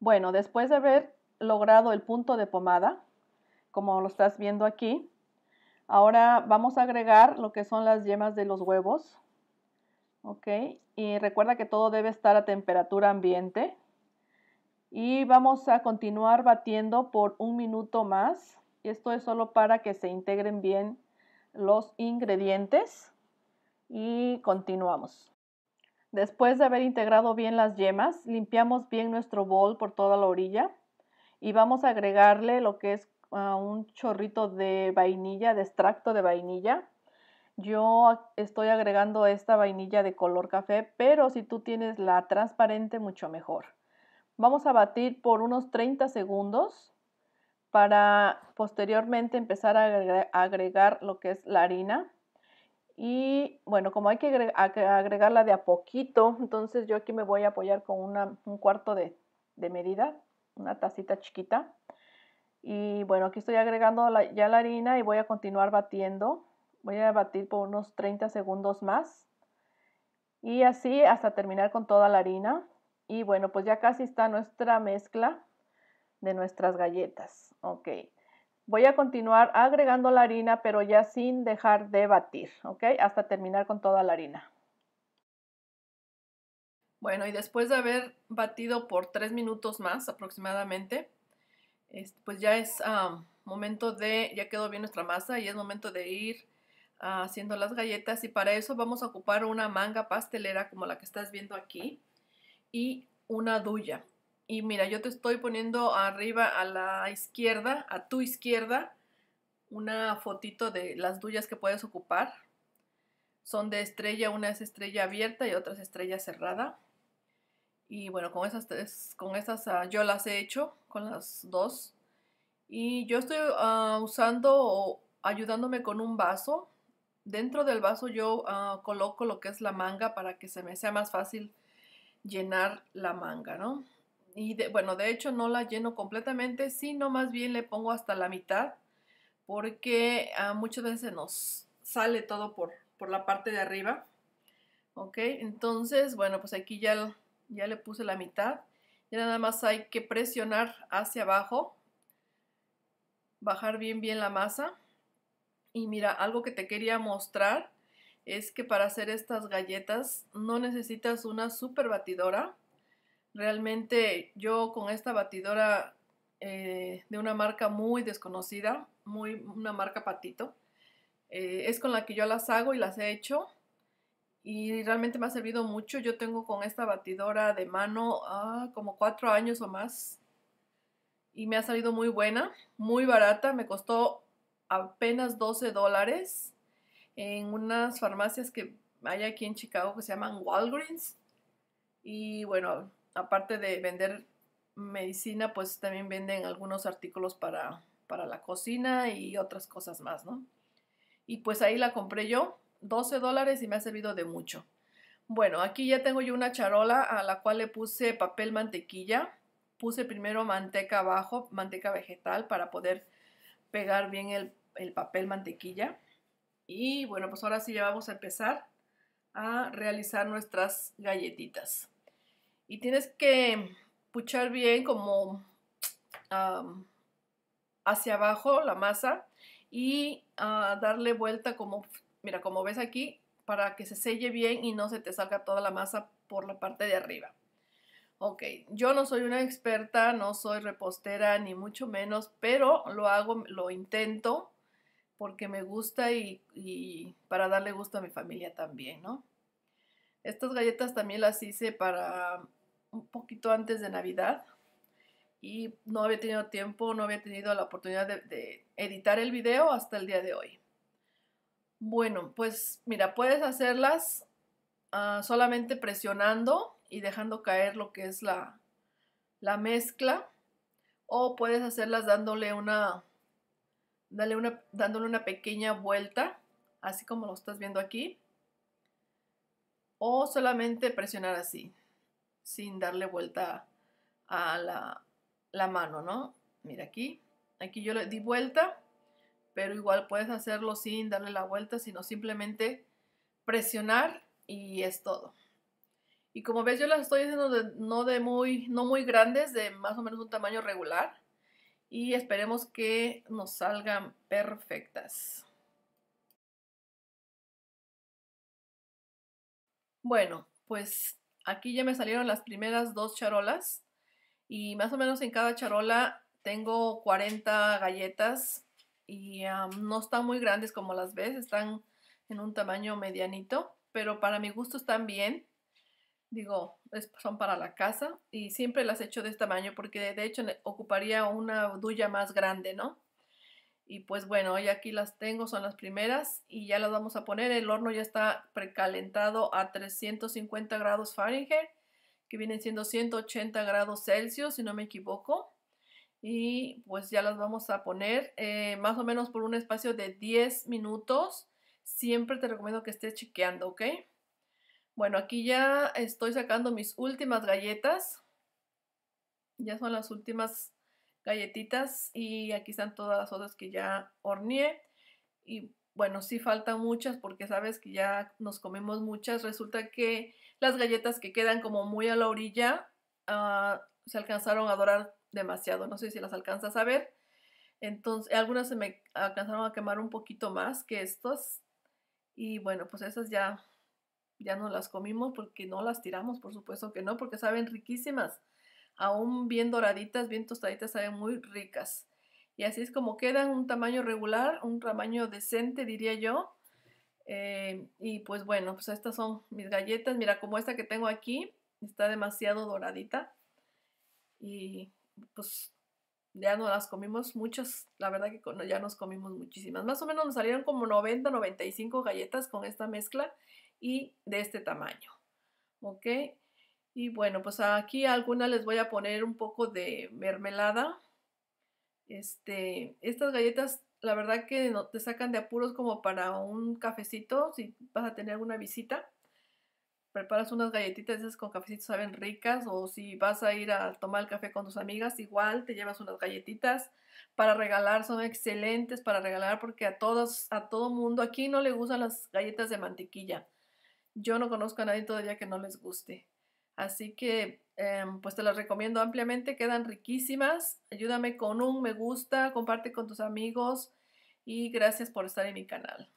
Bueno, después de haber logrado el punto de pomada, como lo estás viendo aquí, ahora vamos a agregar lo que son las yemas de los huevos. Ok, y recuerda que todo debe estar a temperatura ambiente. Y vamos a continuar batiendo por un minuto más. Esto es solo para que se integren bien los ingredientes. Y continuamos. Después de haber integrado bien las yemas, limpiamos bien nuestro bol por toda la orilla y vamos a agregarle lo que es ah, un chorrito de vainilla, de extracto de vainilla. Yo estoy agregando esta vainilla de color café, pero si tú tienes la transparente, mucho mejor. Vamos a batir por unos 30 segundos para posteriormente empezar a agregar lo que es la harina y bueno, como hay que agregarla de a poquito, entonces yo aquí me voy a apoyar con un cuarto de, medida, una tacita chiquita. Y bueno, aquí estoy agregando ya la harina y voy a continuar batiendo. Voy a batir por unos 30 segundos más. Y así hasta terminar con toda la harina. Y bueno, pues ya casi está nuestra mezcla de nuestras galletas. Ok. Voy a continuar agregando la harina, pero ya sin dejar de batir, ¿ok? Hasta terminar con toda la harina. Bueno, y después de haber batido por 3 minutos más aproximadamente, pues ya es ah, momento de, ya quedó bien nuestra masa y es momento de ir ah, haciendo las galletas. Y para eso vamos a ocupar una manga pastelera como la que estás viendo aquí y una duya. Y mira, yo te estoy poniendo arriba a la izquierda, a tu izquierda, una fotito de las duyas que puedes ocupar. Son de estrella, una es estrella abierta y otra es estrella cerrada. Y bueno, con esas con esas ah, yo las he hecho, con las dos. Y yo estoy ah, usando o ayudándome con un vaso. Dentro del vaso yo ah, coloco lo que es la manga para que se me sea más fácil llenar la manga, ¿no? y bueno, de hecho no la lleno completamente, sino más bien le pongo hasta la mitad porque ah, muchas veces nos sale todo por, por la parte de arriba. Ok, entonces, bueno, pues aquí ya, ya le puse la mitad. y nada más hay que presionar hacia abajo, bajar bien bien la masa. Y mira, algo que te quería mostrar es que para hacer estas galletas no necesitas una super batidora Realmente yo con esta batidora eh, de una marca muy desconocida, muy, una marca patito, eh, es con la que yo las hago y las he hecho y realmente me ha servido mucho. Yo tengo con esta batidora de mano ah, como cuatro años o más y me ha salido muy buena, muy barata, me costó apenas 12 dólares en unas farmacias que hay aquí en Chicago que se llaman Walgreens. Y bueno, aparte de vender medicina, pues también venden algunos artículos para, para la cocina y otras cosas más, ¿no? Y pues ahí la compré yo, 12 dólares y me ha servido de mucho. Bueno, aquí ya tengo yo una charola a la cual le puse papel mantequilla. Puse primero manteca abajo, manteca vegetal, para poder pegar bien el, el papel mantequilla. Y bueno, pues ahora sí ya vamos a empezar a realizar nuestras galletitas y tienes que puchar bien como hacia abajo la masa y ah, darle vuelta como, mira, como ves aquí, para que se selle bien y no se te salga toda la masa por la parte de arriba. Ok, yo no soy una experta, no soy repostera ni mucho menos, pero lo hago, lo intento porque me gusta y, y para darle gusto a mi familia también, ¿no? Estas galletas también las hice para un poquito antes de Navidad y no había tenido tiempo, no había tenido la oportunidad de, editar el video hasta el día de hoy. Bueno, pues mira, puedes hacerlas ah, solamente presionando y dejando caer lo que es la, la mezcla o puedes hacerlas dándole una, dale una, dándole una pequeña vuelta, así como lo estás viendo aquí, o solamente presionar así sin darle vuelta a la, mano, ¿no? Mira aquí, aquí yo le di vuelta, pero igual puedes hacerlo sin darle la vuelta, sino simplemente presionar y es todo. Y como ves, yo las estoy haciendo no, de muy, no muy grandes, de más o menos un tamaño regular. Y esperemos que nos salgan perfectas. Bueno, pues Aquí ya me salieron las primeras dos charolas y más o menos en cada charola tengo 40 galletas y no están muy grandes como las ves, están en un tamaño medianito, pero para mi gusto están bien. Digo, son para la casa y siempre las hecho de este tamaño porque de hecho ocuparía una duya más grande, ¿no? Y pues bueno, ya aquí las tengo, son las primeras y ya las vamos a poner. El horno ya está precalentado a 350 grados Fahrenheit, que vienen siendo 180 grados Celsius, si no me equivoco. Y pues ya las vamos a poner eh, más o menos por un espacio de 10 minutos. Siempre te recomiendo que estés chequeando, ¿ok? Bueno, aquí ya estoy sacando mis últimas galletas. Ya son las últimas galletitas y aquí están todas las otras que ya horneé y bueno, si faltan muchas porque sabes que ya nos comimos muchas. Resulta que las galletas que quedan como muy a la orilla ah, se alcanzaron a dorar demasiado. No sé si las alcanzas a ver. Entonces, eh, algunas se me alcanzaron a quemar un poquito más que estas. Y bueno, pues esas ya, ya no las comimos porque no las tiramos, por supuesto que no, porque saben riquísimas aún bien doraditas, bien tostaditas, saben muy ricas. Y así es como quedan, un tamaño regular, un tamaño decente diría yo. Eh, y pues bueno, pues estas son mis galletas. Mira, como esta que tengo aquí, está demasiado doradita. Y pues ya no las comimos muchas, la verdad que ya nos comimos muchísimas. Más o menos nos salieron como 90, 95 galletas con esta mezcla y de este tamaño. ¿Ok? Y bueno, pues aquí a algunas les voy a poner un poco de mermelada. Este, estas galletas, la verdad que te sacan de apuros como para un cafecito, si vas a tener una visita. Preparas unas galletitas esas con cafecito saben ricas, o si vas a ir a tomar el café con tus amigas, igual te llevas unas galletitas para regalar, son excelentes para regalar porque a todos, a todo mundo, aquí no le gustan las galletas de mantequilla. Yo no conozco a nadie todavía que no les guste. Así que eh, pues te las recomiendo ampliamente, quedan riquísimas. Ayúdame con un me gusta, comparte con tus amigos y gracias por estar en mi canal.